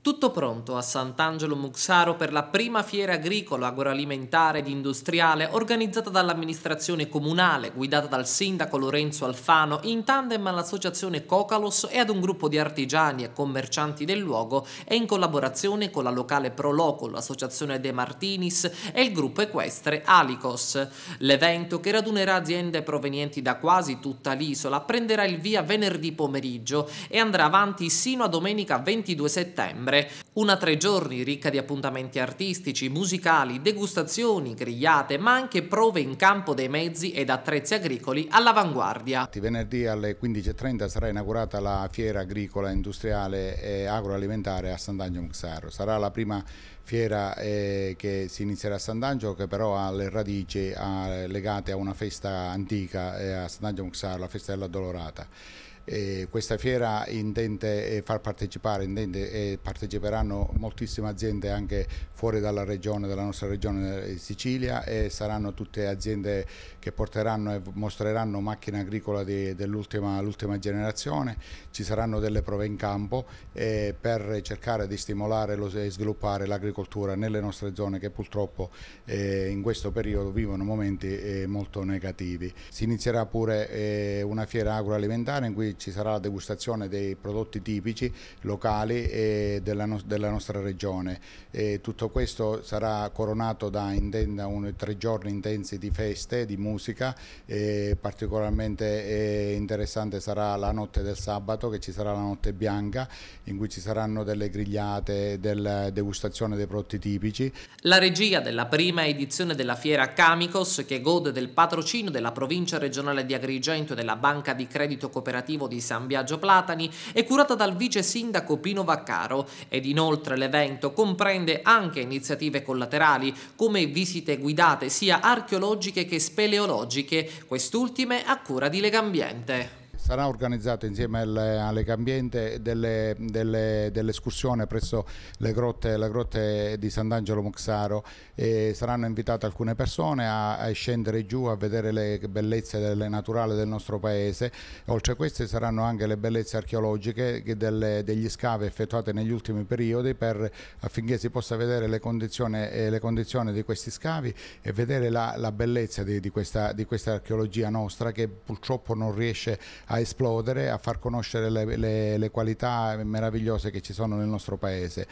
Tutto pronto a Sant'Angelo Muxaro per la prima fiera agricola, agroalimentare ed industriale organizzata dall'amministrazione comunale, guidata dal sindaco Lorenzo Alfano, in tandem all'associazione Cocalos e ad un gruppo di artigiani e commercianti del luogo e in collaborazione con la locale Proloco, l'associazione De Martinis e il gruppo equestre Alicos. L'evento, che radunerà aziende provenienti da quasi tutta l'isola, prenderà il via venerdì pomeriggio e andrà avanti sino a domenica 22 settembre novembre. Una tre giorni ricca di appuntamenti artistici, musicali, degustazioni, grigliate, ma anche prove in campo dei mezzi ed attrezzi agricoli all'avanguardia. Venerdì alle 15.30 sarà inaugurata la fiera agricola, industriale e agroalimentare a Sant'Angelo Muxaro. Sarà la prima fiera eh, che si inizierà a Sant'Angelo che però ha le radici a, eh, legate a una festa antica eh, a Sant'Angelo Muxaro, la festa della Dolorata. E questa fiera intende far partecipare, intende, e parteciperanno moltissime aziende anche fuori dalla regione, dalla nostra regione eh, Sicilia e saranno tutte aziende che porteranno e mostreranno macchine agricole dell'ultima generazione, ci saranno delle prove in campo eh, per cercare di stimolare e sviluppare l'agricoltura nelle nostre zone che purtroppo eh, in questo periodo vivono momenti eh, molto negativi. Si inizierà pure eh, una fiera agroalimentare in cui ci sarà la degustazione dei prodotti tipici locali della, no della, nostra regione. E tutto questo sarà coronato da un, tre giorni intensi di feste, di musica, particolarmente interessante sarà la notte del sabato che ci sarà la notte bianca in cui ci saranno delle grigliate, della degustazione dei prodotti tipici. La regia della prima edizione della fiera Camicos che gode del patrocino della provincia regionale di Agrigento e della banca di credito cooperativa Alternativo di San Biagio Platani è curata dal vice sindaco Pino Vaccaro ed inoltre l'evento comprende anche iniziative collaterali come visite guidate sia archeologiche che speleologiche, quest'ultime a cura di Legambiente sarà organizzata insieme all'Ecambiente dell'escursione delle, dell presso le grotte, le grotte di Sant'Angelo Muxaro e saranno invitate alcune persone a, a, scendere giù a vedere le bellezze delle, naturali del nostro paese oltre a queste saranno anche le bellezze archeologiche delle, degli scavi effettuati negli ultimi periodi per, affinché si possa vedere le condizioni, eh, le condizioni, di questi scavi e vedere la, la bellezza di, di, questa, di questa archeologia nostra che purtroppo non riesce a esplodere, a far conoscere le, le, le qualità meravigliose che ci sono nel nostro paese.